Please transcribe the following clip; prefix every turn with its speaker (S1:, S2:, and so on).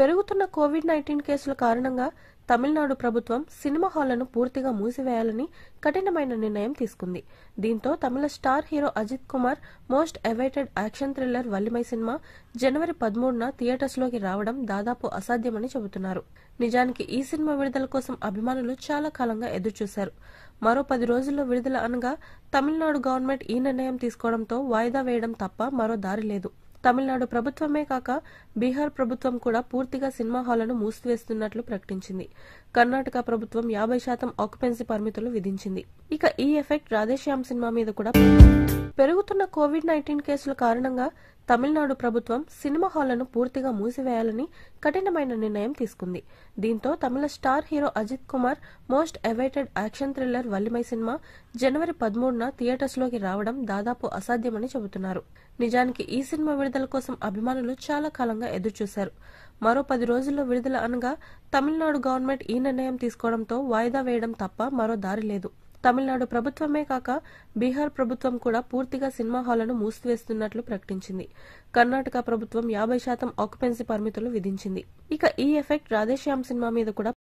S1: పెరుగుతున్న Covid nineteen కేసుల కారణంగా తమిళనాడు ప్రభుత్వం సినిమా హాళ్లను పూర్తిగా మూసివేయాలని కఠినమైన నిర్ణయం తీసుకుంది దీంతో Tamil star hero Ajith Kumar most awaited action thriller Valimai cinema జనవరి పదమూడున థియేటర్స్లోకి రావడం దాదాపు అసాధ్యమని చెబుతున్నారు నిజానికి ఈ సినిమా విడుదల కోసం అభిమానులు చాలా కాలంగా ఎదురుచూశారు మరో పది రోజుల్లో విడుదల అనగా తమిళనాడు గవర్నమెంట్ ఈ నిర్ణయం తీసుకోవడంతో వాయిదా వేయడం తప్ప మరో దారి లేదు తమిళనాడు ప్రభుత్వమే కాక బీహార్ ప్రభుత్వం కూడా పూర్తిగా సినిమా హాళ్లను మూసివేస్తున్నట్లు ప్రకటించింది కర్ణాటక ప్రభుత్వం యాభై శాతం ఆక్యుపెన్సీ పరిమితులు విధించింది ఇక ఈ ఎఫెక్ట్ రాధేశ్యామ్ సినిమా మీద కూడా పెరుగుతున్న కోవిడ్ నైన్టీన్ కేసుల కారణంగా తమిళనాడు ప్రభుత్వం సినిమా హాళ్లను పూర్తిగా మూసివేయాలని కఠినమైన నిర్ణయం తీసుకుంది దీంతో Tamil star hero Ajith Kumar most awaited action thriller Valimai cinema జనవరి పదమూడున థియేటర్స్లోకి రావడం దాదాపు అసాధ్యమని చెబుతున్నారు నిజానికి ఈ సినిమా విడుదల కోసం అభిమానులు చాలా కాలంగా ఎదురుచూశారు మరో పది రోజుల్లో విడుదల అనగా తమిళనాడు గవర్నమెంట్ ఈ నిర్ణయం తీసుకోవడంతో వాయిదా వేయడం తప్ప మరో దారి లేదు తమిళనాడు ప్రభుత్వమే కాక బీహార్ ప్రభుత్వం కూడా పూర్తిగా సినిమా హాళ్లను మూసివేస్తున్నట్లు ప్రకటించింది కర్ణాటక ప్రభుత్వం యాభై శాతం ఆక్యుపెన్సీ పరిమితులు విధించింది ఇక ఈ ఎఫెక్ట్ రాధేశ్యామ్ సినిమా మీద కూడా